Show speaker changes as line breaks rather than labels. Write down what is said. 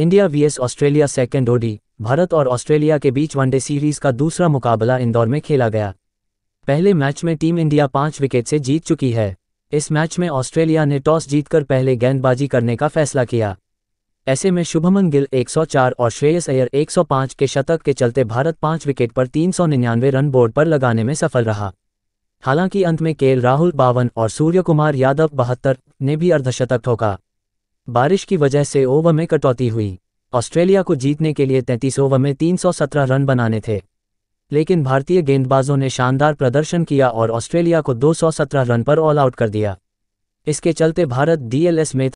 India vs Australia second ODI Bharat और Australia के बीच one day series का दूसरा मुकाबला इंदौर में खेला गया पहले मैच में टीम इंडिया पांच विकेट से जीत चुकी है इस मैच में ऑस्ट्रेलिया ने टॉस जीतकर पहले गेंदबाजी करने का फैसला किया ऐसे में शुभमन गिल 104 और श्रेयस अयर 105 के शतक के चलते भारत पांच विकेट पर 399 रन बोर्ड पर लगाने में सफल रहा हालांकि अंत में केएल राहुल बावन और सूर्यकुमार यादव बहत्तर ने भी अर्धशतक ठोका बारिश की वजह से ओवर में कटौती हुई ऑस्ट्रेलिया को जीतने के लिए 33 ओवर में 317 रन बनाने थे लेकिन भारतीय गेंदबाजों ने शानदार प्रदर्शन किया और ऑस्ट्रेलिया को 217 रन पर ऑल आउट कर दिया इसके चलते भारत डीएलएस में